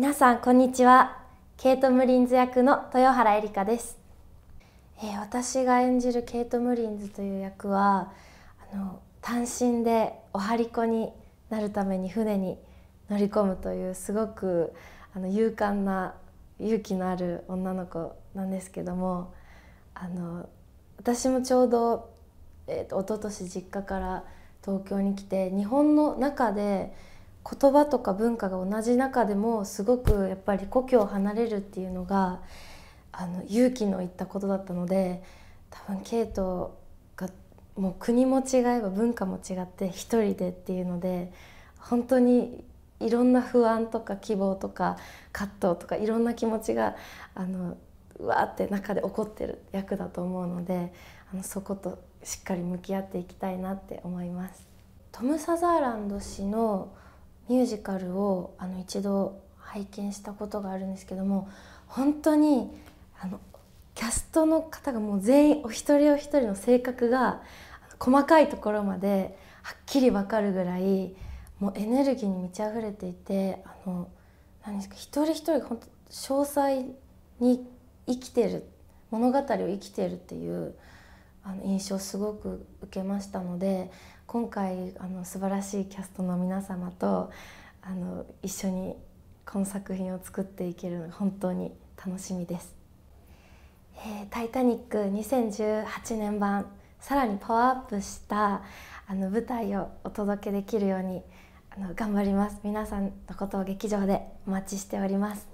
皆さんこんにちはケイト・ムリンズ役の豊原恵梨香です、えー、私が演じるケイト・ムリンズという役はあの単身でお張り子になるために船に乗り込むというすごくあの勇敢な勇気のある女の子なんですけどもあの私もちょうど、えーと、と一昨年実家から東京に来て日本の中で言葉とか文化が同じ中でもすごくやっぱり故郷を離れるっていうのがあの勇気のいったことだったので多分ケイトがもう国も違えば文化も違って一人でっていうので本当にいろんな不安とか希望とか葛藤とかいろんな気持ちがあのうわーって中で起こってる役だと思うのであのそことしっかり向き合っていきたいなって思います。トム・サザーランド氏のミュージカルをあの一度拝見したことがあるんですけども本当にあのキャストの方がもう全員お一人お一人の性格が細かいところまではっきり分かるぐらいもうエネルギーに満ち溢れていてあの何ですか一人一人本当詳細に生きてる物語を生きてるっていうあの印象すごく受けましたので今回あの素晴らしいキャストの皆様とあの一緒にこの作品を作っていけるの本当に楽しみです「えー、タイタニック」2018年版さらにパワーアップしたあの舞台をお届けできるようにあの頑張ります皆さんのことを劇場でお待ちしております